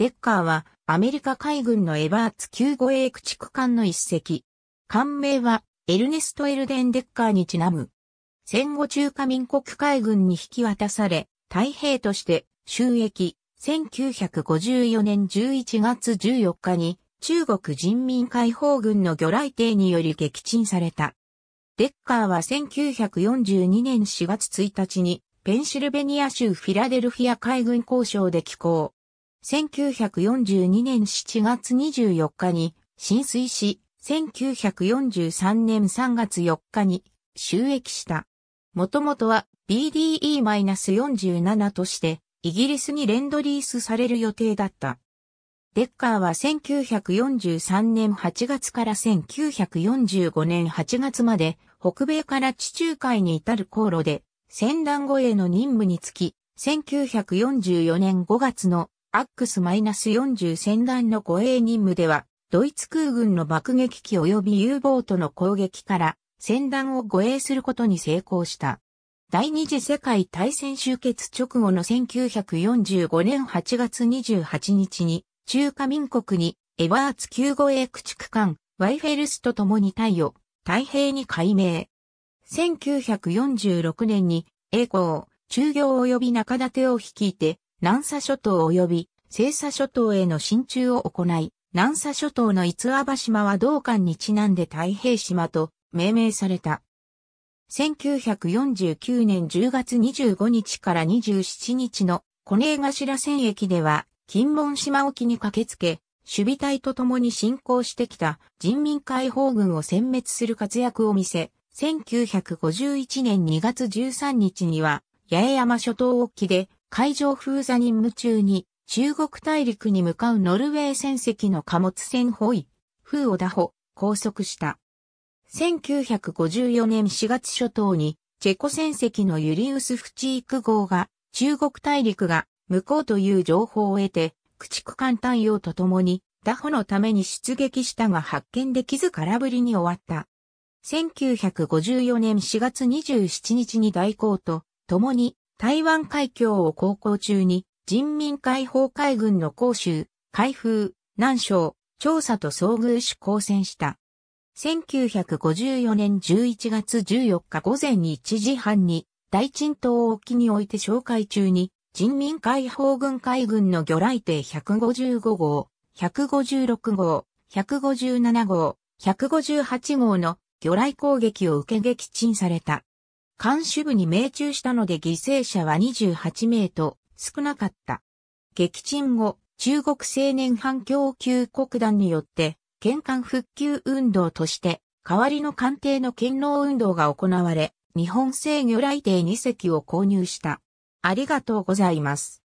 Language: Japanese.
デッカーはアメリカ海軍のエバーツ9護衛駆逐艦の一隻。艦名はエルネスト・エルデン・デッカーにちなむ。戦後中華民国海軍に引き渡され、太平として収益1954年11月14日に中国人民解放軍の魚雷艇により撃沈された。デッカーは1942年4月1日にペンシルベニア州フィラデルフィア海軍交渉で寄港。1942年7月24日に浸水し、1943年3月4日に収益した。もともとは BDE-47 としてイギリスにレンドリースされる予定だった。デッカーは1943年8月から1945年8月まで北米から地中海に至る航路で船団護衛の任務につき、1944年5月のアックス -40 戦団の護衛任務では、ドイツ空軍の爆撃機及び U ボートの攻撃から戦団を護衛することに成功した。第二次世界大戦終結直後の1945年8月28日に、中華民国にエワーツ級護衛駆逐艦ワイフェルスと共に対を太平に改名。1946年に、栄光、中行及び中立を率いて、南沙諸島及び西沙諸島への進駐を行い、南沙諸島の五和島は同館にちなんで太平島と命名された。1949年10月25日から27日のコネー頭戦役では、金門島沖に駆けつけ、守備隊と共に進行してきた人民解放軍を殲滅する活躍を見せ、1951年2月13日には、八重山諸島沖で海上封鎖任務中に中国大陸に向かうノルウェー船籍の貨物船ホイ、フー打ダ拘束した。1954年4月初頭にチェコ船籍のユリウス・フチーク号が中国大陸が向こうという情報を得て駆逐艦対用と共に打破のために出撃したが発見できず空振りに終わった。1954年4月27日に大航と共に台湾海峡を航行中に、人民解放海軍の講州、海風、南省、調査と遭遇し交戦した。1954年11月14日午前1時半に、大鎮島沖において紹介中に、人民解放軍海軍の魚雷艇155号、156号、157号、158号の魚雷攻撃を受け撃沈された。監視部に命中したので犠牲者は28名と少なかった。撃沈後、中国青年反共級国団によって、玄関復旧運動として、代わりの艦邸の堅牢運動が行われ、日本制魚雷艇2隻を購入した。ありがとうございます。